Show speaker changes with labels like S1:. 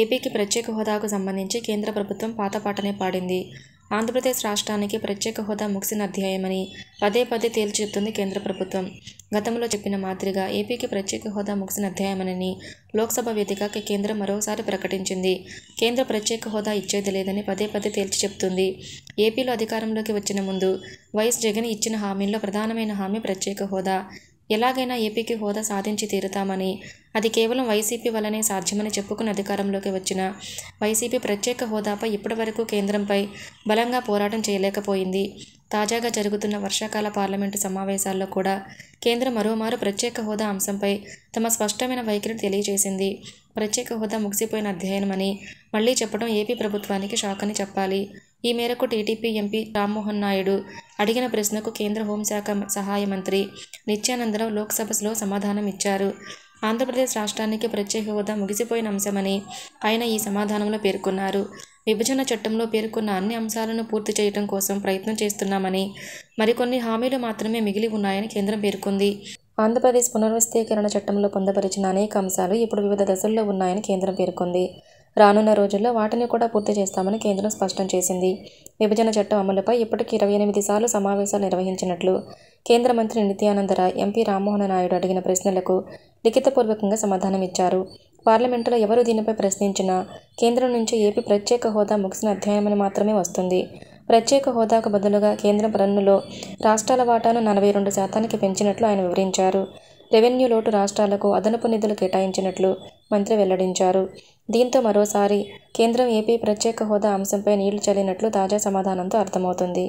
S1: ఏపీకి ప్రత్యేక హోదాకు సంబంధించి కేంద్ర ప్రభుత్వం పాత పాటనే పాడింది ఆంధ్రప్రదేశ్ రాష్ట్రానికి ప్రత్యేక హోదా ముగిసిన అధ్యాయమని పదే పదే తేల్చి చెప్తుంది కేంద్ర ప్రభుత్వం గతంలో చెప్పిన మాదిరిగా ఏపీకి ప్రత్యేక హోదా ముగిసిన అధ్యాయమనని లోక్సభ వేదికకి కేంద్రం మరోసారి ప్రకటించింది కేంద్ర ప్రత్యేక హోదా ఇచ్చేది లేదని పదే పదే తేల్చి చెప్తుంది ఏపీలో అధికారంలోకి వచ్చిన ముందు వైఎస్ జగన్ ఇచ్చిన హామీల్లో ప్రధానమైన హామీ ప్రత్యేక హోదా ఎలాగైనా ఏపీకి హోదా సాధించి తీరుతామని అది కేవలం వైసీపీ వల్లనే సాధ్యమని చెప్పుకుని అధికారంలోకి వచ్చిన వైసీపీ ప్రత్యేక హోదాపై ఇప్పటివరకు కేంద్రంపై బలంగా పోరాటం చేయలేకపోయింది తాజాగా జరుగుతున్న వర్షాకాల పార్లమెంటు సమావేశాల్లో కూడా కేంద్రం మరోమారు ప్రత్యేక హోదా అంశంపై తమ స్పష్టమైన వైఖరిని తెలియజేసింది ప్రత్యేక హోదా ముగిసిపోయిన అధ్యయనమని మళ్లీ చెప్పడం ఏపీ ప్రభుత్వానికి షాక్ అని చెప్పాలి ఈ మేరకు టీడీపీ ఎంపీ రామ్మోహన్ నాయుడు అడిగిన ప్రశ్నకు కేంద్ర హోంశాఖ సహాయ మంత్రి నిత్యానందరావు లోక్సభలో సమాధానం ఇచ్చారు ఆంధ్రప్రదేశ్ రాష్ట్రానికి ప్రత్యేక హోదా ముగిసిపోయిన అంశమని ఆయన ఈ సమాధానంలో పేర్కొన్నారు విభజన చట్టంలో పేర్కొన్న అన్ని అంశాలను పూర్తి చేయడం కోసం ప్రయత్నం చేస్తున్నామని మరికొన్ని హామీలు మాత్రమే మిగిలి ఉన్నాయని కేంద్రం పేర్కొంది ఆంధ్రప్రదేశ్ పునర్విస్తీకరణ చట్టంలో పొందపరిచిన అనేక అంశాలు ఇప్పుడు వివిధ దశల్లో ఉన్నాయని కేంద్రం పేర్కొంది రానున్న రోజుల్లో వాటిని కూడా పూర్తి చేస్తామని కేంద్రం స్పష్టం చేసింది విభజన చట్టం అమలుపై ఇప్పటికీ ఇరవై ఎనిమిది సార్లు సమావేశాలు నిర్వహించినట్లు కేంద్ర మంత్రి నిత్యానందరాయ్ ఎంపీ రామ్మోహన్ నాయుడు అడిగిన ప్రశ్నలకు లిఖితపూర్వకంగా సమాధానం ఇచ్చారు పార్లమెంటులో ఎవరు దీనిపై ప్రశ్నించినా కేంద్రం నుంచి ఏపీ ప్రత్యేక హోదా ముగిసిన అధ్యాయమని మాత్రమే వస్తుంది ప్రత్యేక హోదాకు బదులుగా కేంద్రం పన్నులో రాష్ట్రాల వాటాను నలభై రెండు శాతానికి పెంచినట్లు ఆయన వివరించారు రెవెన్యూ లోటు రాష్ట్రాలకు అదనపు నిధులు కేటాయించినట్లు మంత్రి వెల్లడించారు దీంతో మరోసారి కేంద్రం ఏపీ ప్రత్యేక హోదా అంశంపై నీళ్లు చల్లినట్లు తాజా సమాధానంతో అర్థమవుతుంది